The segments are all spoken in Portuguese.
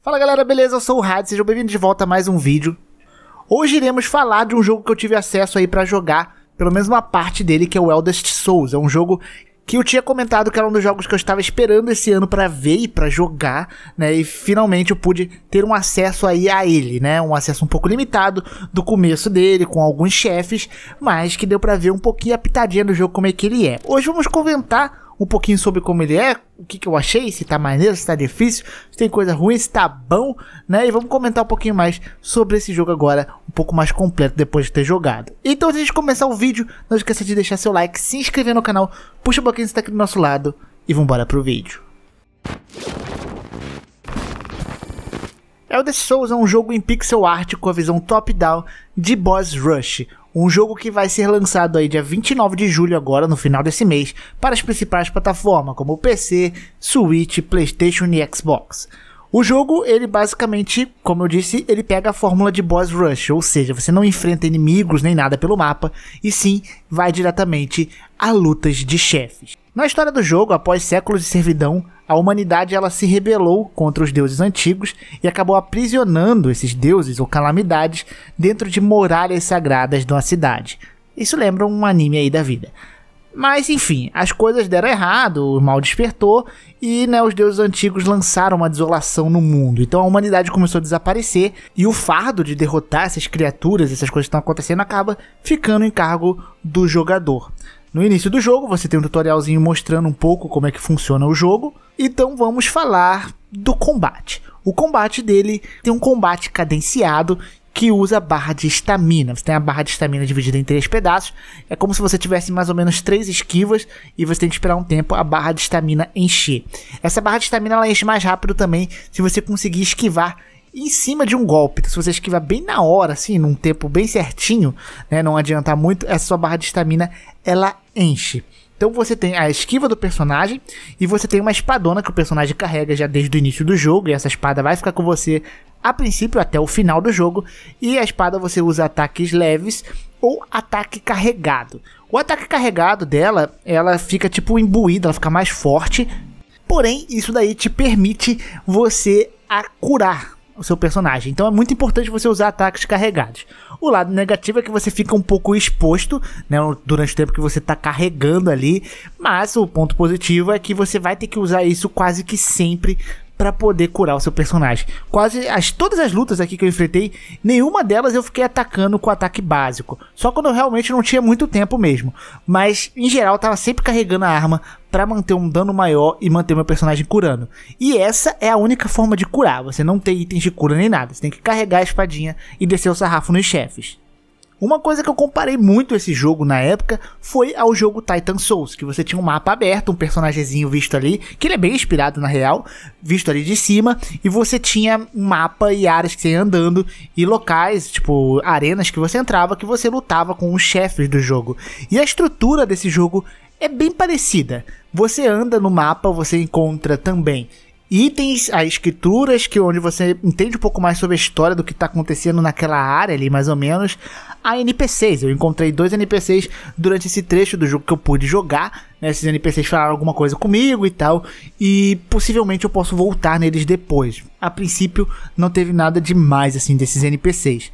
Fala galera, beleza? Eu sou o Rad, sejam bem-vindos de volta a mais um vídeo. Hoje iremos falar de um jogo que eu tive acesso aí para jogar, pelo menos uma parte dele, que é o Eldest Souls. É um jogo que eu tinha comentado que era um dos jogos que eu estava esperando esse ano para ver e para jogar, né? E finalmente eu pude ter um acesso aí a ele, né? Um acesso um pouco limitado do começo dele, com alguns chefes, mas que deu para ver um pouquinho a pitadinha do jogo como é que ele é. Hoje vamos comentar um pouquinho sobre como ele é, o que, que eu achei, se tá maneiro, se tá difícil, se tem coisa ruim, se tá bom, né? E vamos comentar um pouquinho mais sobre esse jogo agora, um pouco mais completo depois de ter jogado. Então, antes de começar o vídeo, não esqueça de deixar seu like, se inscrever no canal, puxa o um pouquinho se tá aqui do nosso lado e vambora pro vídeo. Elder Souls é um jogo em pixel art com a visão top-down de boss rush, um jogo que vai ser lançado aí dia 29 de julho agora, no final desse mês, para as principais plataformas como PC, Switch, PlayStation e Xbox. O jogo, ele basicamente, como eu disse, ele pega a fórmula de boss rush, ou seja, você não enfrenta inimigos nem nada pelo mapa, e sim vai diretamente a lutas de chefes. Na história do jogo, após séculos de servidão, a humanidade ela se rebelou contra os deuses antigos e acabou aprisionando esses deuses ou calamidades dentro de muralhas sagradas de uma cidade. Isso lembra um anime aí da vida. Mas enfim, as coisas deram errado, o mal despertou e né, os deuses antigos lançaram uma desolação no mundo. Então a humanidade começou a desaparecer e o fardo de derrotar essas criaturas, essas coisas que estão acontecendo, acaba ficando em cargo do jogador. No início do jogo, você tem um tutorialzinho mostrando um pouco como é que funciona o jogo. Então vamos falar do combate. O combate dele tem um combate cadenciado que usa barra de estamina. Você tem a barra de estamina dividida em três pedaços. É como se você tivesse mais ou menos três esquivas e você tem que esperar um tempo a barra de estamina encher. Essa barra de estamina ela enche mais rápido também se você conseguir esquivar em cima de um golpe. Então, se você esquiva bem na hora, assim, num tempo bem certinho, né, não adiantar muito, essa sua barra de estamina ela enche. Então você tem a esquiva do personagem e você tem uma espadona que o personagem carrega já desde o início do jogo, e essa espada vai ficar com você a princípio até o final do jogo, e a espada você usa ataques leves ou ataque carregado. O ataque carregado dela, ela fica tipo imbuída, ela fica mais forte. Porém, isso daí te permite você a curar, o seu personagem. Então é muito importante você usar ataques carregados. O lado negativo é que você fica um pouco exposto né, durante o tempo que você está carregando ali, mas o ponto positivo é que você vai ter que usar isso quase que sempre para poder curar o seu personagem. Quase as todas as lutas aqui que eu enfrentei, nenhuma delas eu fiquei atacando com ataque básico. Só quando eu realmente não tinha muito tempo mesmo. Mas em geral eu tava sempre carregando a arma para manter um dano maior e manter meu personagem curando. E essa é a única forma de curar. Você não tem itens de cura nem nada. Você tem que carregar a espadinha e descer o sarrafo nos chefes. Uma coisa que eu comparei muito esse jogo na época foi ao jogo Titan Souls, que você tinha um mapa aberto, um personagemzinho visto ali, que ele é bem inspirado na real, visto ali de cima, e você tinha um mapa e áreas que você ia andando e locais, tipo arenas que você entrava, que você lutava com os chefes do jogo. E a estrutura desse jogo é bem parecida. Você anda no mapa, você encontra também itens, a escrituras, que é onde você entende um pouco mais sobre a história do que está acontecendo naquela área ali, mais ou menos, a NPCs. Eu encontrei dois NPCs durante esse trecho do jogo que eu pude jogar. Né? Esses NPCs falaram alguma coisa comigo e tal, e possivelmente eu posso voltar neles depois. A princípio, não teve nada demais assim desses NPCs.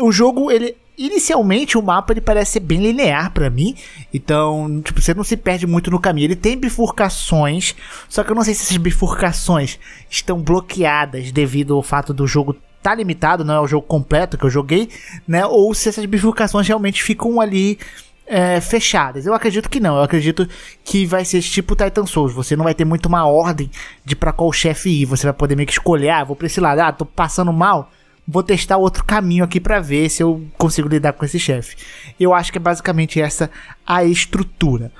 Um, o jogo ele Inicialmente o mapa ele parece ser bem linear para mim, então tipo, você não se perde muito no caminho. Ele tem bifurcações, só que eu não sei se essas bifurcações estão bloqueadas devido ao fato do jogo tá limitado, não é o jogo completo que eu joguei, né? Ou se essas bifurcações realmente ficam ali é, fechadas. Eu acredito que não. Eu acredito que vai ser tipo Titan Souls. Você não vai ter muito uma ordem de para qual chefe ir. Você vai poder meio que escolher, ah, vou pra esse lado, ah, tô passando mal vou testar outro caminho aqui para ver se eu consigo lidar com esse chefe. Eu acho que é basicamente essa a estrutura.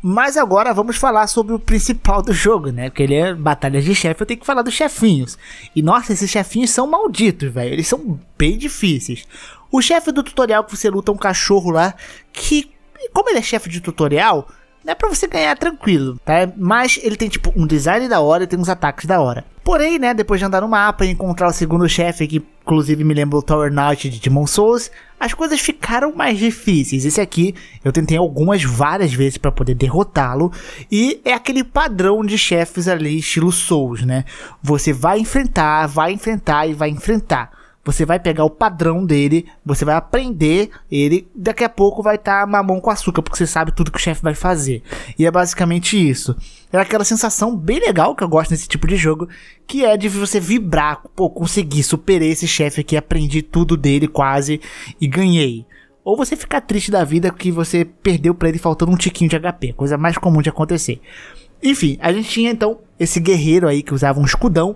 Mas agora vamos falar sobre o principal do jogo, né? Porque ele é batalhas de chefe, eu tenho que falar dos chefinhos. E nossa, esses chefinhos são malditos, velho. Eles são bem difíceis. O chefe do tutorial que você luta um cachorro lá, que, como ele é chefe de tutorial, é para você ganhar tranquilo, tá? Mas ele tem tipo um design da hora e tem uns ataques da hora. Porém, né, depois de andar no mapa e encontrar o segundo chefe, que inclusive me lembra o Tower Knight de Demon Souls, as coisas ficaram mais difíceis. Esse aqui eu tentei algumas várias vezes para poder derrotá-lo e é aquele padrão de chefes ali estilo Souls, né? Você vai enfrentar, vai enfrentar e vai enfrentar você vai pegar o padrão dele, você vai aprender ele, daqui a pouco vai estar tá mamão com açúcar, porque você sabe tudo que o chefe vai fazer. E é basicamente isso. É aquela sensação bem legal que eu gosto nesse tipo de jogo, que é de você vibrar, pô, consegui, superei esse chefe aqui, aprendi tudo dele quase e ganhei ou você ficar triste da vida que você perdeu para ele faltando um tiquinho de HP, coisa mais comum de acontecer. Enfim, a gente tinha então esse guerreiro aí que usava um escudão,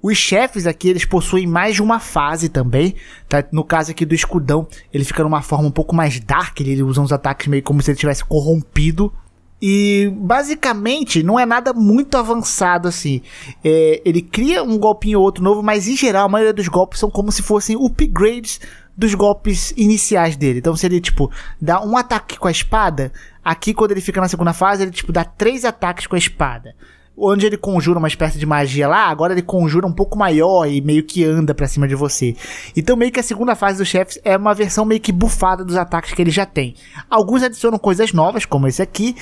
os chefes aqui, eles possuem mais de uma fase também, tá? No caso aqui do escudão, ele fica numa forma um pouco mais dark, ele usa uns ataques meio como se ele tivesse corrompido. E basicamente não é nada muito avançado assim. É, ele cria um golpinho ou outro novo, mas em geral a maioria dos golpes são como se fossem upgrades dos golpes iniciais dele. Então, se ele, tipo, dá um ataque com a espada, aqui quando ele fica na segunda fase, ele, tipo, dá três ataques com a espada onde ele conjura uma espécie de magia lá, agora ele conjura um pouco maior e meio que anda para cima de você. Então meio que a segunda fase dos chefes é uma versão meio que bufada dos ataques que ele já tem. Alguns adicionam coisas novas, como esse aqui,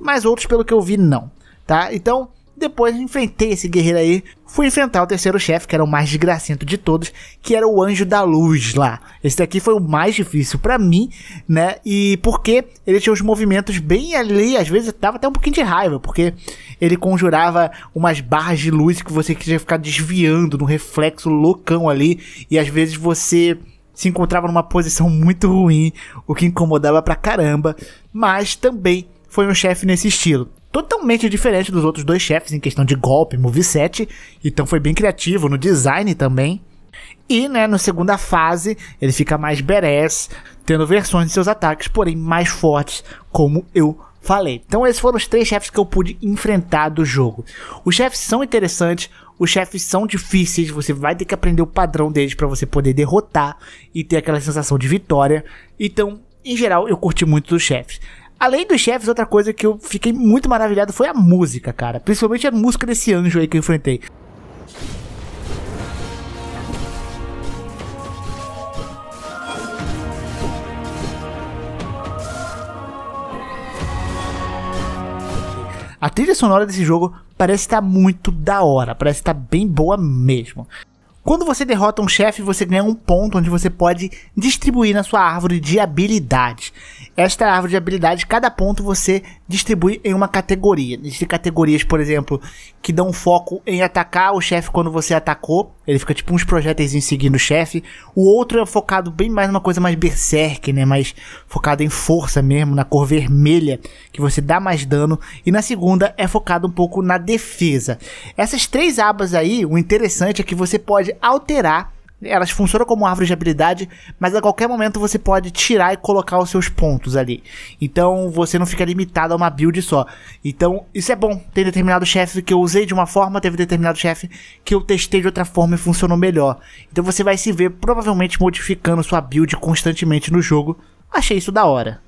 mas outros, pelo que eu vi, não, tá? Então, depois enfrentei esse guerreiro aí, fui enfrentar o terceiro chefe, que era o mais desgracento de todos, que era o Anjo da Luz lá. Esse daqui foi o mais difícil para mim, né? E porque ele tinha os movimentos bem ali, às vezes tava até um pouquinho de raiva, porque ele conjurava umas barras de luz que você queria ficar desviando no reflexo loucão ali, e às vezes você se encontrava numa posição muito ruim, o que incomodava pra caramba, mas também foi um chefe nesse estilo totalmente diferente dos outros dois chefes em questão de golpe, moveset, então foi bem criativo no design também. E, né, na segunda fase, ele fica mais badass, tendo versões de seus ataques, porém mais fortes, como eu falei. Então esses foram os três chefes que eu pude enfrentar do jogo. Os chefes são interessantes, os chefes são difíceis, você vai ter que aprender o padrão deles para você poder derrotar e ter aquela sensação de vitória. Então, em geral, eu curti muito os chefes. Além dos chefes, outra coisa que eu fiquei muito maravilhado foi a música, cara. Principalmente a música desse anjo aí que eu enfrentei. A trilha sonora desse jogo parece estar muito da hora, parece estar bem boa mesmo. Quando você derrota um chefe, você ganha um ponto onde você pode distribuir na sua árvore de habilidades. Esta árvore de habilidades, cada ponto você distribui em uma categoria. Existem categorias, por exemplo, que dão foco em atacar o chefe quando você atacou ele fica tipo uns projéteis seguindo o chefe. O outro é focado bem mais numa coisa mais berserk, né? Mais focado em força mesmo, na cor vermelha, que você dá mais dano. E na segunda é focado um pouco na defesa. Essas três abas aí, o interessante é que você pode alterar elas funcionam como árvores de habilidade, mas a qualquer momento você pode tirar e colocar os seus pontos ali. Então você não fica limitado a uma build só. Então isso é bom. Tem determinado chefe que eu usei de uma forma, teve determinado chefe que eu testei de outra forma e funcionou melhor. Então você vai se ver provavelmente modificando sua build constantemente no jogo. Achei isso da hora.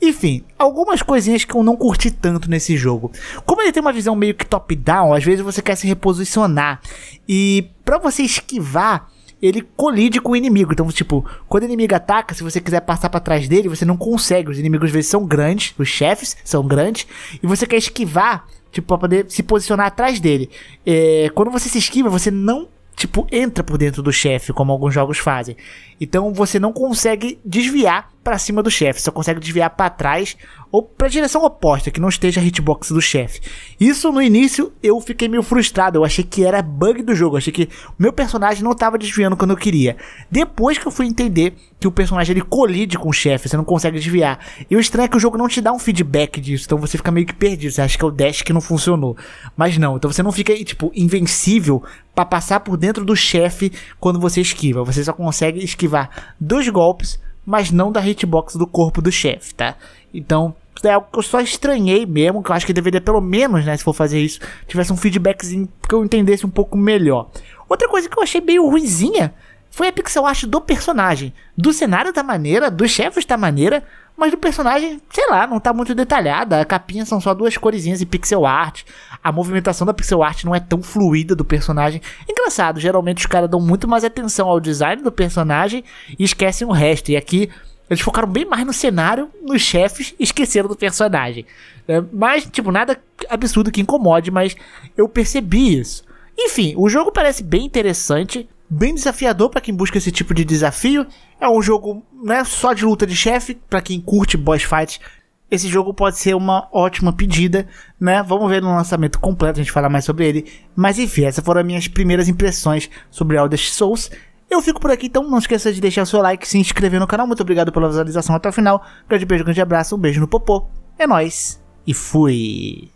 Enfim, algumas coisinhas que eu não curti tanto nesse jogo. Como ele tem uma visão meio que top-down, às vezes você quer se reposicionar. E para você esquivar, ele colide com o inimigo. Então, tipo, quando o inimigo ataca, se você quiser passar para trás dele, você não consegue. Os inimigos às vezes são grandes, os chefes são grandes, e você quer esquivar, tipo, pra poder se posicionar atrás dele. É, quando você se esquiva, você não tipo, entra por dentro do chefe, como alguns jogos fazem. Então você não consegue desviar para cima do chefe, só consegue desviar para trás ou para direção oposta, que não esteja a hitbox do chefe. Isso no início eu fiquei meio frustrado, eu achei que era bug do jogo, achei que meu personagem não estava desviando quando eu queria. Depois que eu fui entender que o personagem ele colide com o chefe, você não consegue desviar. E o estranho é que o jogo não te dá um feedback disso, então você fica meio que perdido, você acha que é o dash que não funcionou. Mas não, então você não fica tipo invencível para passar por dentro do chefe quando você esquiva. Você só consegue esquivar dois golpes mas não da hitbox do corpo do chefe, tá? Então, é algo que eu só estranhei mesmo, que eu acho que deveria pelo menos, né, se for fazer isso, tivesse um feedbackzinho que eu entendesse um pouco melhor. Outra coisa que eu achei meio ruizinha foi a pixel art do personagem. Do cenário tá maneira, dos chefes tá maneira, mas do personagem, sei lá, não tá muito detalhada. A capinha são só duas coresinhas e pixel art. A movimentação da pixel art não é tão fluida do personagem. Engraçado, geralmente os caras dão muito mais atenção ao design do personagem e esquecem o resto. E aqui eles focaram bem mais no cenário, nos chefes, e esqueceram do personagem. É, mas, tipo, nada absurdo que incomode, mas eu percebi isso. Enfim, o jogo parece bem interessante bem desafiador para quem busca esse tipo de desafio. É um jogo né, só de luta de chefe, para quem curte boss fights. Esse jogo pode ser uma ótima pedida, né? Vamos ver no lançamento completo a gente falar mais sobre ele. Mas enfim, essas foram as minhas primeiras impressões sobre Elder Souls. Eu fico por aqui, então não esqueça de deixar seu like, se inscrever no canal. Muito obrigado pela visualização até o final. Grande beijo, grande abraço, um beijo no popô. É nóis e fui!